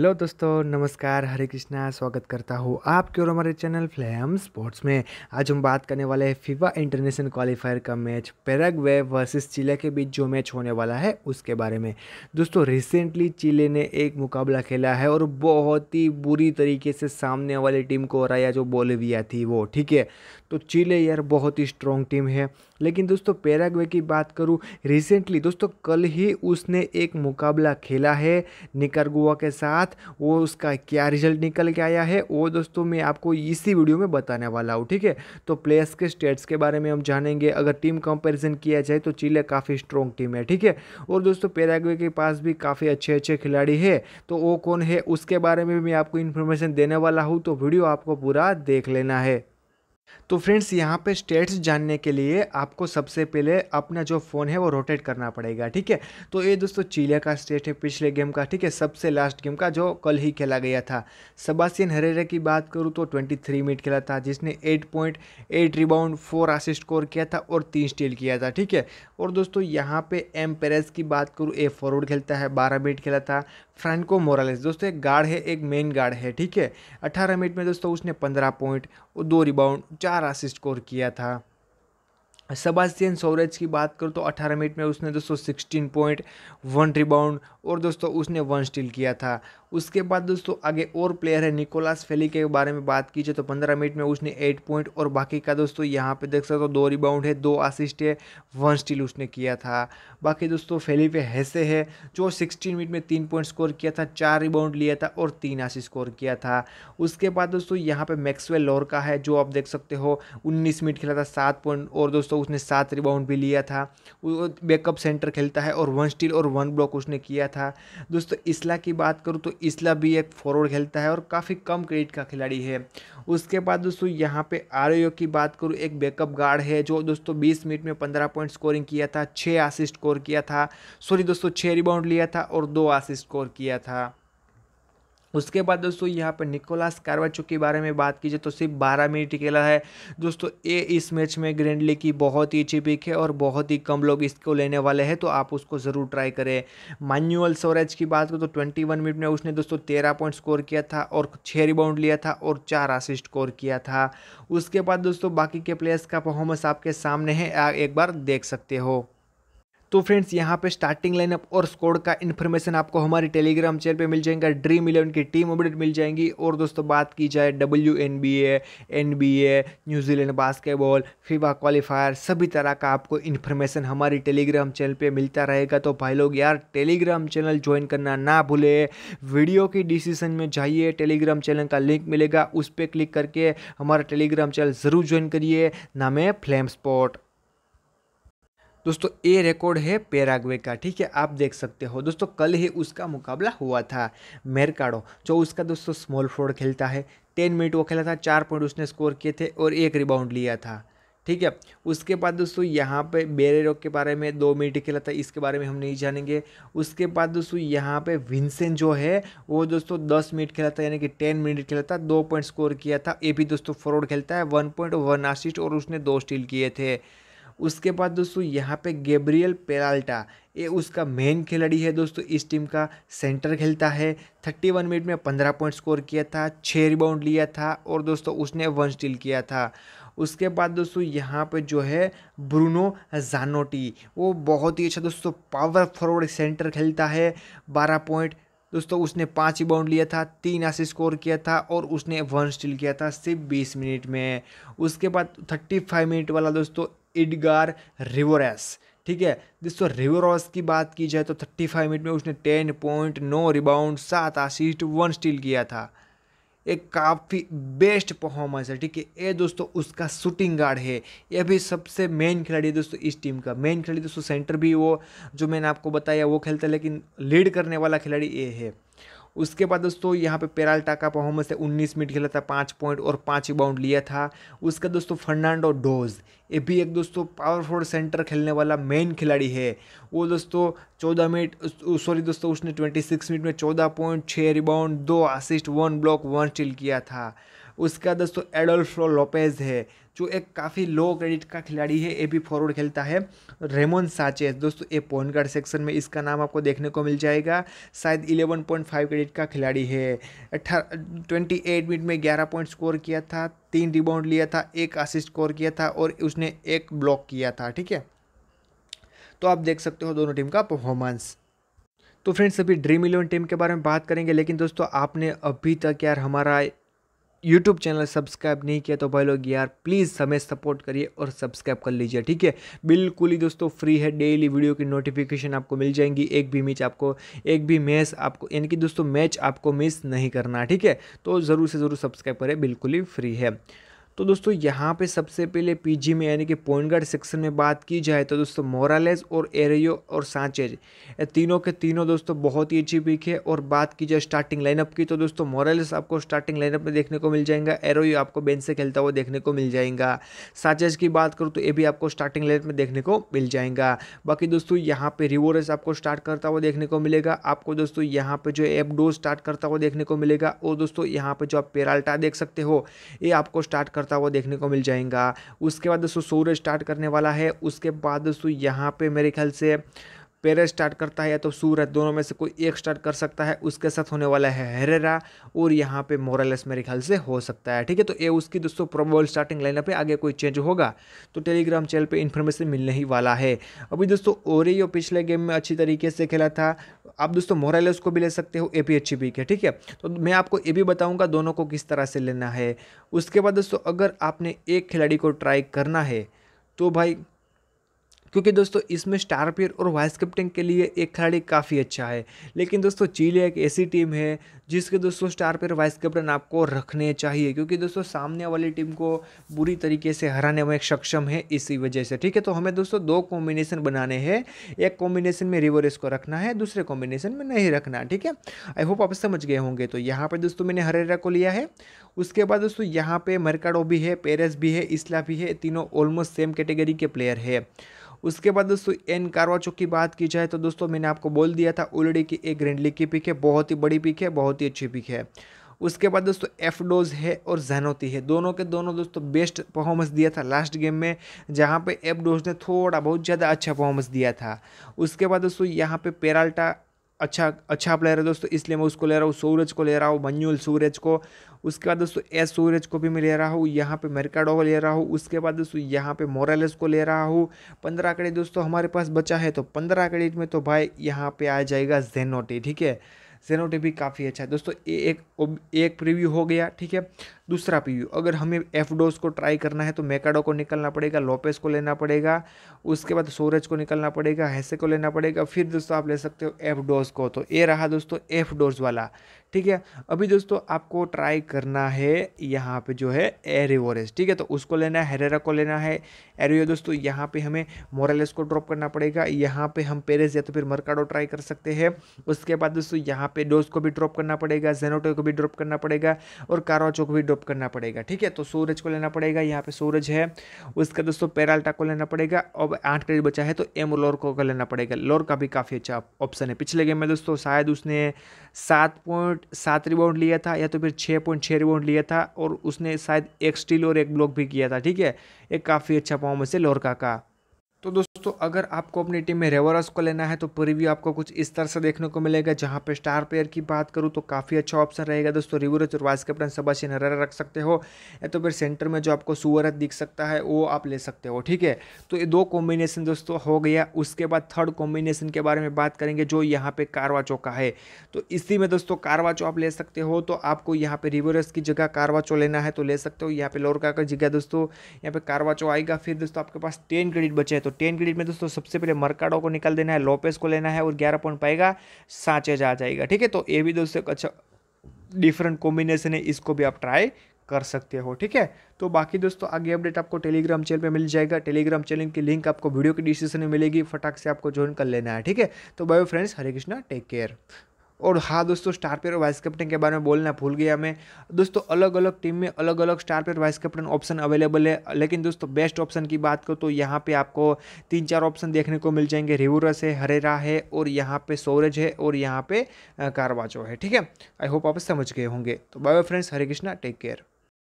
लो दोस्तों नमस्कार हरे कृष्णा स्वागत करता हूँ आपके और हमारे चैनल फ्लैम स्पोर्ट्स में आज हम बात करने वाले हैं फीफा इंटरनेशनल क्वालिफायर का मैच पेरागवे वर्सेस चिले के बीच जो मैच होने वाला है उसके बारे में दोस्तों रिसेंटली चिले ने एक मुकाबला खेला है और बहुत ही बुरी तरीके से सामने वाली टीम को हराया जो बोलेविया थी वो ठीक है तो चिले यार बहुत ही स्ट्रॉन्ग टीम है लेकिन दोस्तों पैराग्वे की बात करूँ रिसेंटली दोस्तों कल ही उसने एक मुकाबला खेला है निकारगुआ के साथ वो उसका क्या रिजल्ट निकल के आया है वो दोस्तों मैं आपको इसी वीडियो में बताने वाला हूँ ठीक है तो प्लेयर्स के स्टेट्स के बारे में हम जानेंगे अगर टीम कंपेरिजन किया जाए तो चिले काफ़ी स्ट्रॉन्ग टीम है ठीक है और दोस्तों पैराग्वे के पास भी काफ़ी अच्छे अच्छे खिलाड़ी है तो वो कौन है उसके बारे में भी मैं आपको इन्फॉर्मेशन देने वाला हूँ तो वीडियो आपको पूरा देख लेना है तो फ्रेंड्स यहाँ पे स्टेट्स जानने के लिए आपको सबसे पहले अपना जो फ़ोन है वो रोटेट करना पड़ेगा ठीक है तो ये दोस्तों चिलिया का स्टेट है पिछले गेम का ठीक है सबसे लास्ट गेम का जो कल ही खेला गया था सबासियन हरेरा की बात करूँ तो 23 मिनट खेला था जिसने 8.8 point eight rebound four assist score किया था और तीन स्टील किया था ठीक है और दोस्तों यहाँ पे एम पेरेस की बात करूँ ए फॉरवर्ड खेलता है बारह मिनट खेला था फ्रांको मोरालेस दोस्तों एक गार्ड है एक मेन गार्ड है ठीक है अट्ठारह मिनट में दोस्तों उसने पंद्रह पॉइंट और दो रिबाउंड चार असिस्ट स्कोर किया था सबास्तियन सोरेज की बात करूँ तो 18 मिनट में उसने दोस्तों 16 पॉइंट वन रिबाउंड और दोस्तों उसने वन स्टील किया था उसके बाद दोस्तों आगे और प्लेयर है निकोलास फेली के बारे में बात कीजिए तो पंद्रह मिनट में उसने एट पॉइंट और बाकी का दोस्तों यहाँ पे देख सकते हो दो रिबाउंड है दो असिस्ट है वन स्टील उसने किया था बाकी दोस्तों फेली पे हैसे है जो सिक्सटीन मिनट में तीन पॉइंट स्कोर किया था चार रिबाउंड लिया था और तीन आसी स्कोर किया था उसके बाद दोस्तों यहाँ पर मैक्सवेल लोर का है जो आप देख सकते हो उन्नीस मिनट खेला था सात पॉइंट और दोस्तों उसने सात रिबाउंड भी लिया था बैकअप सेंटर खेलता है और वन स्टील और वन ब्लॉक उसने किया था दोस्तों इसला की बात करूँ तो इसला भी एक फॉरवर्ड खेलता है और काफ़ी कम क्रेडिट का खिलाड़ी है उसके बाद दोस्तों यहाँ पे आर की बात करूँ एक बैकअप गार्ड है जो दोस्तों बीस मिनट में पंद्रह पॉइंट स्कोरिंग किया था छः आसिस्ट स्कोर किया था सॉरी दोस्तों छः रिबाउंड लिया था और दो आसिस्ट स्कोर किया था उसके बाद दोस्तों यहाँ पर निकोलास कारवाचो के बारे में बात कीजिए तो सिर्फ बारह मिनट खेला है दोस्तों ये इस मैच में ग्रैंडली की बहुत ही अच्छी पिक है और बहुत ही कम लोग इसको लेने वाले हैं तो आप उसको ज़रूर ट्राई करें मान्यूअल सोरेज की बात करें तो ट्वेंटी वन मिनट में उसने दोस्तों तेरह पॉइंट स्कोर किया था और छः रिबाउंड लिया था और चार असिस्ट स्कोर किया था उसके बाद दोस्तों बाकी के प्लेयर्स का परफॉर्मेंस आपके सामने है आप एक बार देख सकते हो तो फ्रेंड्स यहाँ पे स्टार्टिंग लाइनअप और स्कोर का इन्फॉर्मेशन आपको हमारी टेलीग्राम चैनल पे मिल जाएगा ड्रीम इलेवन की टीम अपडेट मिल जाएंगी और दोस्तों बात की जाए W N B A N B A New Zealand basketball FIBA qualifier सभी तरह का आपको इन्फॉर्मेशन हमारी टेलीग्राम चैनल पर मिलता रहेगा तो भाई लोग यार टेलीग्राम चैनल ज्वाइन करना ना भूले वीडियो की डिसीजन में जाइए टेलीग्राम चैनल का लिंक मिलेगा उस पर क्लिक करके हमारा टेलीग्राम चैनल ज़रूर ज्वाइन करिए नाम है फ्लेम स्पॉट दोस्तों ए रिकॉर्ड है पेराग्वे का ठीक है आप देख सकते हो दोस्तों कल ही उसका मुकाबला हुआ था मेरकाडो जो उसका दोस्तों स्मॉल फोर्ड खेलता है टेन मिनट वो खेला था चार पॉइंट उसने स्कोर किए थे और एक रिबाउंड लिया था ठीक है उसके बाद दोस्तों यहाँ पे बेरेरो के बारे में दो मिनट खेला था इसके बारे में हम नहीं जानेंगे उसके बाद दोस्तों यहाँ पे विंसेंट जो है वो दोस्तों दस मिनट खेला था यानी कि टेन मिनट खेला था दो पॉइंट स्कोर किया था ये भी दोस्तों फॉरवर्ड खेलता है वन पॉइंट वन आसिस्ट और उसने दो स्टील किए थे उसके बाद दोस्तों यहाँ पे गेब्रियल पेराल्टा ये उसका मेन खिलाड़ी है दोस्तों इस टीम का सेंटर खेलता है थर्टी वन मिनट में पंद्रह पॉइंट स्कोर किया था छः रिबाउंड लिया था और दोस्तों उसने वन स्टील किया था उसके बाद दोस्तों यहाँ पे जो है ब्रूनो जानोटी वो बहुत ही अच्छा दोस्तों पावर फॉरवर्ड सेंटर खेलता है बारह पॉइंट दोस्तों उसने पाँच बाउंड लिया था तीन आसे स्कोर किया था और उसने वन स्टील किया था सिर्फ बीस मिनट में उसके बाद थर्टी फाइव मिनट वाला दोस्तों इडगार रिवोरेस ठीक है दोस्तों रिवोरॉस की बात की जाए तो 35 मिनट में उसने 10.9 पॉइंट रिबाउंड सात असिस्ट वन स्टील किया था एक काफ़ी बेस्ट परफॉर्मेंस है ठीक है ये दोस्तों उसका शूटिंग गार्ड है ये भी सबसे मेन खिलाड़ी है दोस्तों इस टीम का मेन खिलाड़ी दोस्तों सेंटर भी वो जो मैंने आपको बताया वो खेलता है लेकिन लीड करने वाला खिलाड़ी ये है उसके बाद दोस्तों यहाँ पे पेराल्टा का परफॉर्मेंस है उन्नीस मिनट खेला था पाँच पॉइंट और पाँच बाउंड लिया था उसका दोस्तों फर्नांडो डोज ये भी एक दोस्तों पावरफुल सेंटर खेलने वाला मेन खिलाड़ी है वो दोस्तों चौदह मिनट सॉरी दोस्तों उसने ट्वेंटी सिक्स मिनट में चौदह पॉइंट छः रिबाउंड दो assist one block one steal किया था उसका दोस्तों एडोल्फो लोपेज है जो एक काफ़ी लो क्रेडिट का खिलाड़ी है ए भी फॉरवर्ड खेलता है रेमोन साचेस दोस्तों ये पॉइंट गार्ड सेक्शन में इसका नाम आपको देखने को मिल जाएगा शायद 11.5 क्रेडिट का खिलाड़ी है ट्वेंटी एट मिनट में ग्यारह पॉइंट स्कोर किया था तीन रिबाउंड लिया था एक असिस्ट स्कोर किया था और उसने एक ब्लॉक किया था ठीक है तो आप देख सकते हो दोनों टीम का परफॉर्मेंस तो फ्रेंड्स अभी ड्रीम इलेवन टीम के बारे में बात करेंगे लेकिन दोस्तों आपने अभी तक यार हमारा यूट्यूब चैनल सब्सक्राइब नहीं किया तो भाई लोग यार प्लीज़ हमें सपोर्ट करिए और सब्सक्राइब कर लीजिए ठीक है बिल्कुल ही दोस्तों फ्री है डेली वीडियो की नोटिफिकेशन आपको मिल जाएंगी एक भी मैच आपको एक भी मैच आपको यानी कि दोस्तों मैच आपको मिस नहीं करना ठीक है तो ज़रूर से ज़रूर सब्सक्राइब करें बिल्कुल ही फ्री है तो दोस्तों यहाँ पे सबसे पहले पीजी में यानी कि पॉइंट गार्ड सेक्शन में बात की जाए तो दोस्तों मोरालेज और एरियो और सांचेज ये तीनों के तीनों दोस्तों बहुत ही अच्छी पिक है और बात की जाए स्टार्टिंग लाइनअप की तो दोस्तों मोरालेस आपको स्टार्टिंग लाइनअप में देखने को मिल जाएगा एरोयो आपको बेंच से खेलता हुआ देखने को मिल जाएगा सांचेज की बात करूँ तो ये भी आपको स्टार्टिंग लाइनअप में देखने को मिल जाएगा बाकी दोस्तों यहाँ पर रिवोरस आपको स्टार्ट करता हुआ देखने को मिलेगा आपको दोस्तों यहाँ पर जो एप स्टार्ट करता हुआ देखने को मिलेगा और दोस्तों यहाँ पर जो आप पेराल्टा देख सकते हो ये आपको स्टार्ट करता हुआ देखने को मिल जाएगा उसके बाद दोस्तों सूर्य स्टार्ट करने वाला है उसके बाद दोस्तों यहाँ पे मेरे ख्याल से पेरे स्टार्ट करता है या तो सूरज दोनों में से कोई एक स्टार्ट कर सकता है उसके साथ होने वाला है हेरेरा और यहाँ पे मोरलेस मेरे ख्याल से हो सकता है ठीक है तो ये उसकी दोस्तों प्रोबल स्टार्टिंग लाइनअप है आगे कोई चेंज होगा तो टेलीग्राम चैनल पे इन्फॉर्मेशन मिलने ही वाला है अभी दोस्तों ओरियो पिछले गेम में अच्छी तरीके से खेला था आप दोस्तों मोराइलस को भी ले सकते हो ए पी एच पी के ठीक है तो मैं आपको ये भी बताऊँगा दोनों को किस तरह से लेना है उसके बाद दोस्तों अगर आपने एक खिलाड़ी को ट्राई करना है तो भाई क्योंकि दोस्तों इसमें स्टार प्लेयर और वाइस कैप्टन के लिए एक खिलाड़ी काफ़ी अच्छा है लेकिन दोस्तों चीले एक ऐसी टीम है जिसके दोस्तों स्टार प्लेयर वाइस कैप्टन आपको रखने चाहिए क्योंकि दोस्तों सामने वाली टीम को बुरी तरीके से हराने में सक्षम है इसी वजह से ठीक है तो हमें दोस्तों दो कॉम्बिनेशन बनाने हैं एक कॉम्बिनेशन में रिवर्स को रखना है दूसरे कॉम्बिनेशन में नहीं रखना ठीक है आई होप आप समझ गए होंगे तो यहाँ पर दोस्तों मैंने हरेरा को लिया है उसके बाद दोस्तों यहाँ पे मरकाडो भी है पेरेस भी है इसला भी है तीनों ऑलमोस्ट सेम कैटेगरी के प्लेयर है उसके बाद दोस्तों एन कारवा चौक की बात की जाए तो दोस्तों मैंने आपको बोल दिया था ऑलरेडी की एक ग्रेंडली की पिक है बहुत ही बड़ी पिक है बहुत ही अच्छी पिक है उसके बाद दोस्तों एफ डोज है और जहनोती है दोनों के दोनों दोस्तों बेस्ट परफॉर्मेंस दिया था लास्ट गेम में जहाँ पे एफ डोज ने थोड़ा बहुत ज़्यादा अच्छा परफॉर्मेंस दिया था उसके बाद दोस्तों यहाँ पे पेराल्टा अच्छा अच्छा प्लेयर है दोस्तों इसलिए मैं उसको ले रहा हूँ सूरज को ले रहा हूँ मंजूल सूरज को उसके बाद दोस्तों एस सूरज को भी मैं ले रहा हूँ यहाँ पे मेरकाडो को ले रहा हूँ उसके बाद दोस्तों यहाँ पे मोरालेस को ले रहा हूँ पंद्रह क्रेडिट दोस्तों हमारे पास बचा है तो पंद्रह क्रेडिट में तो भाई यहाँ पर आ जाएगा जेनोटी ठीक है जेनोटी भी काफ़ी अच्छा है दोस्तों एक एक प्रिव्यू हो गया ठीक है दूसरा यू अगर हमें एफ डोज को ट्राई करना है तो मेकाडो को निकलना पड़ेगा लोपेस को लेना पड़ेगा उसके बाद सूरज को निकलना पड़ेगा हैसे को लेना पड़ेगा फिर दोस्तों आप ले सकते हो एफ डोज को तो ये रहा दोस्तों एफ डोज वाला ठीक है अभी दोस्तों आपको ट्राई करना है यहाँ पे जो है एरिवोरेस ठीक है तो उसको लेना है हेरेरा को लेना है एरियो दोस्तों यहाँ पे हमें मोरेलेस को ड्रॉप करना पड़ेगा यहाँ पे हम पेरेस या तो फिर मरकाडो ट्राई कर सकते हैं उसके बाद दोस्तों यहाँ पे डोज को भी ड्रॉप करना पड़ेगा जेनोटो को भी ड्रॉप करना पड़ेगा और कारोचो को भी ड्रॉप डेवलप करना पड़ेगा ठीक है तो सूरज को लेना पड़ेगा यहाँ पे सूरज है उसका दोस्तों पेराल्टा को लेना पड़ेगा और आठ क्रेडिट बचा है तो एम लोरको का लेना पड़ेगा लोर का भी काफ़ी अच्छा ऑप्शन है पिछले गेम में दोस्तों शायद उसने सात पॉइंट सात रिबाउंड लिया था या तो फिर छः पॉइंट छः रिबाउंड लिया था और उसने शायद एक स्टील और एक ब्लॉक भी किया था ठीक है एक काफ़ी अच्छा फॉर्म है लोरका का तो दोस्तों अगर आपको अपनी टीम में रेवरस को लेना है तो प्रीव्यू आपको कुछ इस तरह से देखने को मिलेगा जहां पे स्टार प्लेयर की बात करूं तो काफ़ी अच्छा ऑप्शन रहेगा दोस्तों रिवरस और वाइस कैप्टन सबाशिन नर रख सकते हो या तो फिर सेंटर में जो आपको सुअरत दिख सकता है वो आप ले सकते हो ठीक है तो ये दो कॉम्बिनेशन दोस्तों हो गया उसके बाद थर्ड कॉम्बिनेशन के बारे में बात करेंगे जो यहाँ पर कारवा चौका है तो इसी में दोस्तों कारवा चो आप ले सकते हो तो आपको यहाँ पर रिवरस की जगह कारवा चो लेना है तो ले सकते हो यहाँ पर लोरका का जगह दोस्तों यहाँ पर कारवा चो आएगा फिर दोस्तों आपके पास टेन क्रेडिट बचे तो तो टेन क्रेडिट में दोस्तों सबसे पहले मरकाडो को निकाल देना है लोपेस को लेना है और ग्यारह पॉइंट पाएगा साचेज आ जाएगा ठीक है तो ये भी दोस्तों एक अच्छा डिफरेंट कॉम्बिनेशन है इसको भी आप ट्राई कर सकते हो ठीक है तो बाकी दोस्तों आगे अपडेट आपको टेलीग्राम चैनल पे मिल जाएगा टेलीग्राम चैनल की लिंक आपको वीडियो के डिस्क्रिप्शन में मिलेगी फटाक से आपको ज्वाइन कर लेना है ठीक है तो bye friends Hare Krishna take care और हाँ दोस्तों स्टार प्लेयर और वाइस कैप्टन के बारे में बोलना भूल गया मैं दोस्तों अलग अलग टीम में अलग अलग star player vice captain option available है लेकिन दोस्तों बेस्ट ऑप्शन की बात करो तो यहाँ पे आपको तीन चार ऑप्शन देखने को मिल जाएंगे रिवरस है हरेरा है और यहाँ पे सोरेज है और यहाँ पे कारवाचो है ठीक है आई होप आप समझ गए होंगे तो bye friends Hare Krishna take care